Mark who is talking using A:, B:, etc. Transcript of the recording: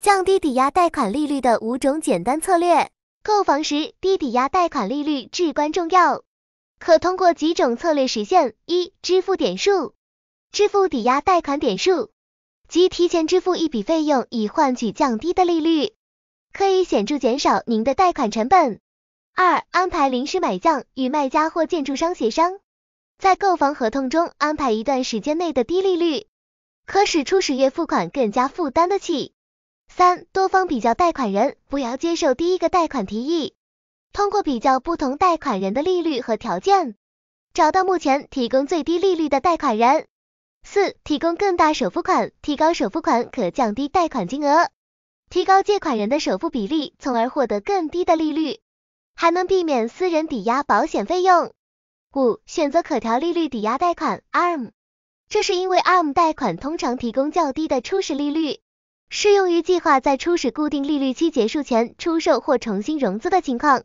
A: 降低抵押贷款利率的五种简单策略。购房时，低抵押贷款利率至关重要，可通过几种策略实现：一、支付点数，支付抵押贷款点数，即提前支付一笔费用以换取降低的利率，可以显著减少您的贷款成本。二、安排临时买降，与卖家或建筑商协商，在购房合同中安排一段时间内的低利率，可使初始月付款更加负担得起。三、多方比较贷款人，不要接受第一个贷款提议。通过比较不同贷款人的利率和条件，找到目前提供最低利率的贷款人。四、提供更大首付款，提高首付款可降低贷款金额，提高借款人的首付比例，从而获得更低的利率，还能避免私人抵押保险费用。五、选择可调利率抵押贷款 （ARM），这是因为 ARM 贷款通常提供较低的初始利率。适用于计划在初始固定利率期结束前出售或重新融资的情况。